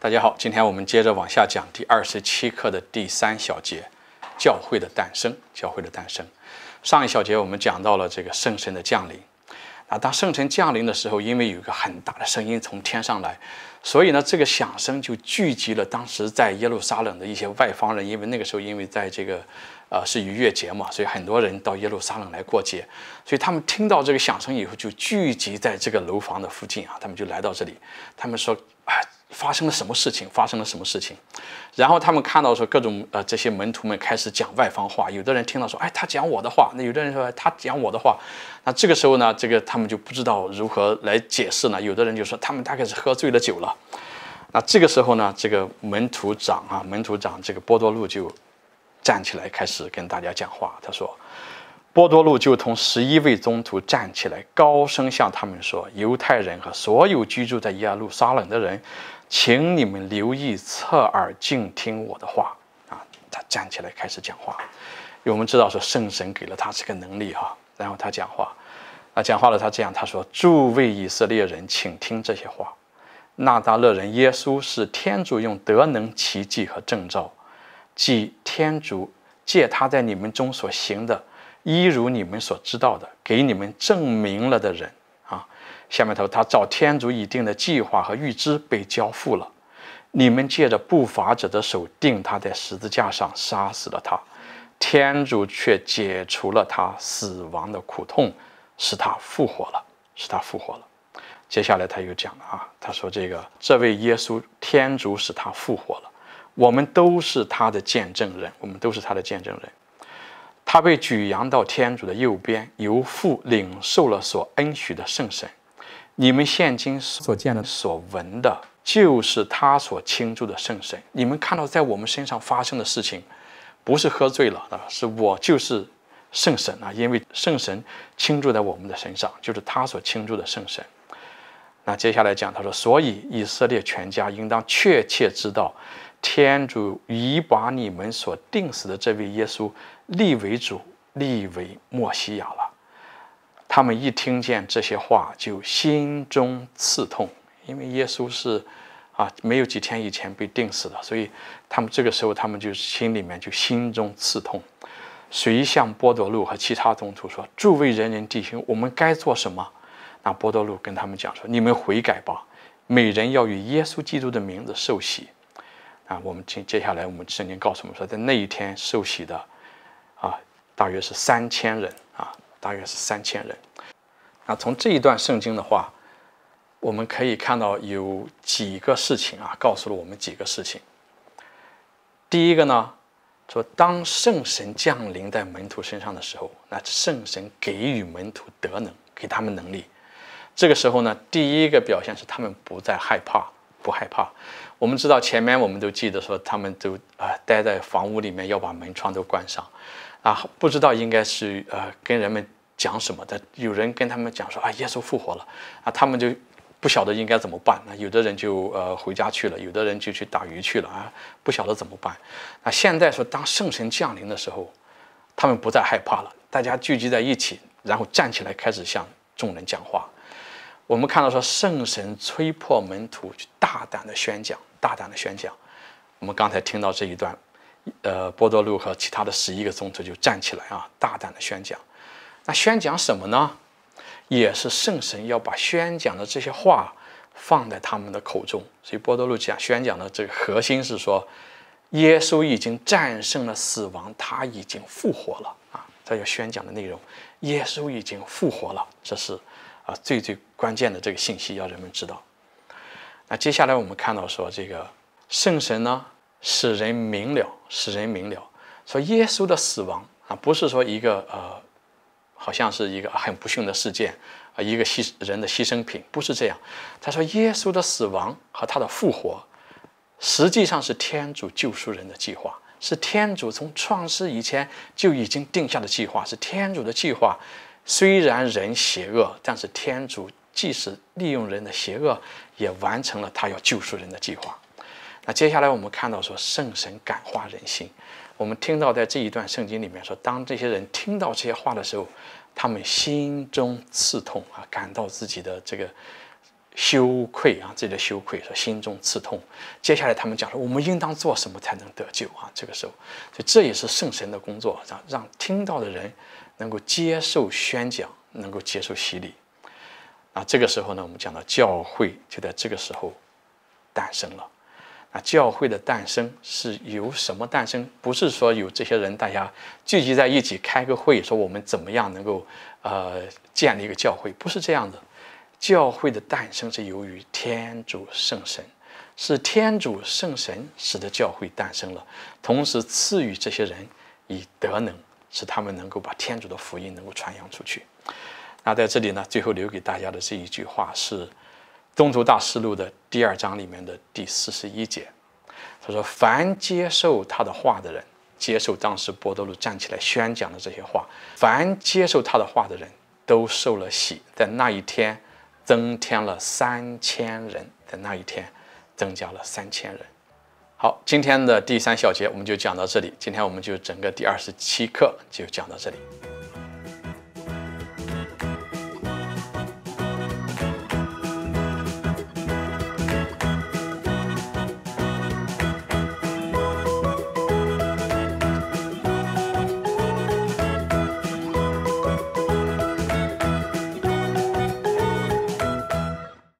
大家好，今天我们接着往下讲第二十七课的第三小节，教会的诞生。教会的诞生，上一小节我们讲到了这个圣神的降临。啊，当圣神降临的时候，因为有一个很大的声音从天上来，所以呢，这个响声就聚集了当时在耶路撒冷的一些外方人。因为那个时候因为在这个，呃，是逾越节嘛，所以很多人到耶路撒冷来过节，所以他们听到这个响声以后，就聚集在这个楼房的附近啊，他们就来到这里，他们说啊。发生了什么事情？发生了什么事情？然后他们看到说各种呃，这些门徒们开始讲外方话，有的人听到说，哎，他讲我的话，那有的人说他讲我的话，那这个时候呢，这个他们就不知道如何来解释呢？有的人就说他们大概是喝醉了酒了。那这个时候呢，这个门徒长啊，门徒长这个波多路就站起来开始跟大家讲话，他说。波多禄就同十一位宗徒站起来，高声向他们说：“犹太人和所有居住在耶路撒冷的人，请你们留意，侧耳静听我的话。”啊，他站起来开始讲话。我们知道是圣神给了他这个能力哈。然后他讲话，啊，讲话了。他这样他说：“诸位以色列人，请听这些话。那达勒人，耶稣是天主用德能、奇迹和证兆，即天主借他在你们中所行的。”一如你们所知道的，给你们证明了的人啊，下面他说，他照天主已定的计划和预知被交付了，你们借着不法者的手定他在十字架上杀死了他，天主却解除了他死亡的苦痛，使他复活了，使他复活了。接下来他又讲了啊，他说这个这位耶稣天主使他复活了，我们都是他的见证人，我们都是他的见证人。他被举扬到天主的右边，由父领受了所恩许的圣神。你们现今所见的、所闻的，就是他所倾注的圣神。你们看到在我们身上发生的事情，不是喝醉了啊，是我就是圣神啊，因为圣神倾注在我们的身上，就是他所倾注的圣神。那接下来讲，他说：“所以以色列全家应当确切知道，天主已把你们所定死的这位耶稣。”立为主，立为墨西亚了。他们一听见这些话，就心中刺痛，因为耶稣是，啊，没有几天以前被钉死的，所以他们这个时候，他们就心里面就心中刺痛。谁向波多路和其他宗徒说：“诸位人人弟兄，我们该做什么？”那波多路跟他们讲说：“你们悔改吧，每人要与耶稣基督的名字受洗。”啊，我们接接下来，我们圣经告诉我们说，在那一天受洗的。啊，大约是三千人啊，大约是三千人。那从这一段圣经的话，我们可以看到有几个事情啊，告诉了我们几个事情。第一个呢，说当圣神降临在门徒身上的时候，那圣神给予门徒德能，给他们能力。这个时候呢，第一个表现是他们不再害怕，不害怕。我们知道前面我们都记得说，他们都啊待在房屋里面，要把门窗都关上。啊，不知道应该是呃跟人们讲什么的。有人跟他们讲说啊，耶稣复活了，啊，他们就不晓得应该怎么办。那有的人就呃回家去了，有的人就去打鱼去了啊，不晓得怎么办。那现在说当圣神降临的时候，他们不再害怕了，大家聚集在一起，然后站起来开始向众人讲话。我们看到说圣神催迫门徒去大胆的宣讲，大胆的宣讲。我们刚才听到这一段。呃，波多禄和其他的十一个宗徒就站起来啊，大胆的宣讲。那宣讲什么呢？也是圣神要把宣讲的这些话放在他们的口中。所以波多禄讲宣讲的这个核心是说，耶稣已经战胜了死亡，他已经复活了啊！他要宣讲的内容，耶稣已经复活了，这是啊最最关键的这个信息要人们知道。那接下来我们看到说，这个圣神呢。使人明了，使人明了，说耶稣的死亡啊，不是说一个呃，好像是一个很不幸的事件啊，一个牺人的牺牲品，不是这样。他说，耶稣的死亡和他的复活，实际上是天主救赎人的计划，是天主从创世以前就已经定下的计划，是天主的计划。虽然人邪恶，但是天主即使利用人的邪恶，也完成了他要救赎人的计划。那接下来我们看到说圣神感化人心，我们听到在这一段圣经里面说，当这些人听到这些话的时候，他们心中刺痛啊，感到自己的这个羞愧啊，自己的羞愧，说心中刺痛。接下来他们讲说，我们应当做什么才能得救啊？这个时候，所以这也是圣神的工作，让让听到的人能够接受宣讲，能够接受洗礼。啊，这个时候呢，我们讲到教会就在这个时候诞生了。啊，教会的诞生是由什么诞生？不是说有这些人大家聚集在一起开个会，说我们怎么样能够呃建立一个教会？不是这样的。教会的诞生是由于天主圣神，是天主圣神使得教会诞生了，同时赐予这些人以德能，使他们能够把天主的福音能够传扬出去。那在这里呢，最后留给大家的这一句话是。《宗徒大师录》的第二章里面的第四十一节，他说：“凡接受他的话的人，接受当时波多禄站起来宣讲的这些话，凡接受他的话的人都受了喜，在那一天，增添了三千人；在那一天，增加了三千人。”好，今天的第三小节我们就讲到这里。今天我们就整个第二十七课就讲到这里。